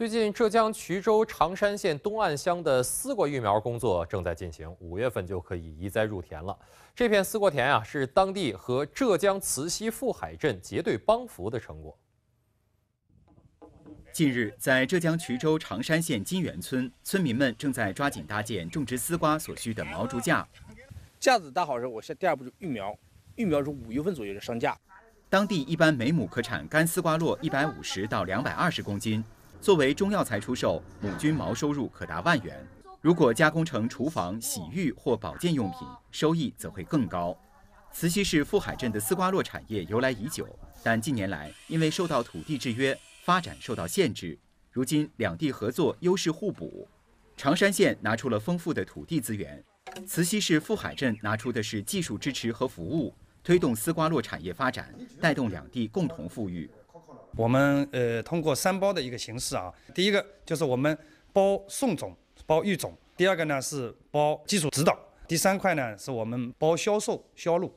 最近，浙江衢州常山县东岸乡的丝瓜育苗工作正在进行，五月份就可以移栽入田了。这片丝瓜田啊，是当地和浙江慈溪富海镇结对帮扶的成果。近日，在浙江衢州常山县金源村，村民们正在抓紧搭建种植丝瓜所需的毛竹架。架子搭好之后，我下第二步就育苗，育苗是五月份左右就上架。当地一般每亩可产干丝瓜落一百五十到两百二十公斤。作为中药材出售，母菌毛收入可达万元；如果加工成厨房、洗浴或保健用品，收益则会更高。慈溪市富海镇的丝瓜络产业由来已久，但近年来因为受到土地制约，发展受到限制。如今两地合作，优势互补。常山县拿出了丰富的土地资源，慈溪市富海镇拿出的是技术支持和服务，推动丝瓜络产业发展，带动两地共同富裕。我们呃，通过三包的一个形式啊，第一个就是我们包送种、包育种；第二个呢是包技术指导；第三块呢是我们包销售、销路。